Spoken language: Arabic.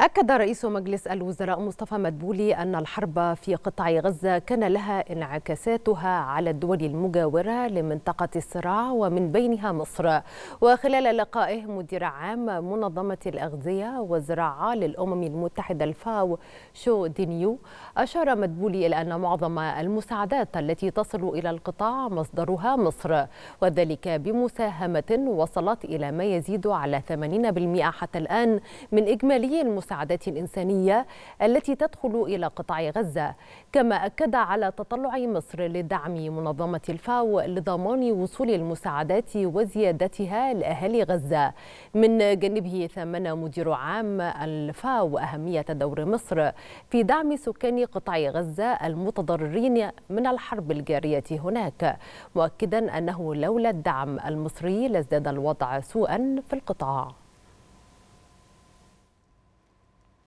أكد رئيس مجلس الوزراء مصطفى مدبولي أن الحرب في قطاع غزة كان لها انعكاساتها على الدول المجاورة لمنطقة الصراع ومن بينها مصر وخلال لقائه مدير عام منظمة الأغذية والزراعة للأمم المتحدة الفاو شو دينيو أشار مدبولي إلى أن معظم المساعدات التي تصل إلى القطاع مصدرها مصر وذلك بمساهمة وصلت إلى ما يزيد على 80% حتى الآن من إجمالي المساعدات المساعدات الإنسانية التي تدخل إلى قطاع غزة كما أكد على تطلع مصر لدعم منظمة الفاو لضمان وصول المساعدات وزيادتها لأهالي غزة من جانبه ثمن مدير عام الفاو أهمية دور مصر في دعم سكان قطاع غزة المتضررين من الحرب الجارية هناك مؤكدا أنه لولا الدعم المصري لازداد الوضع سوءا في القطاع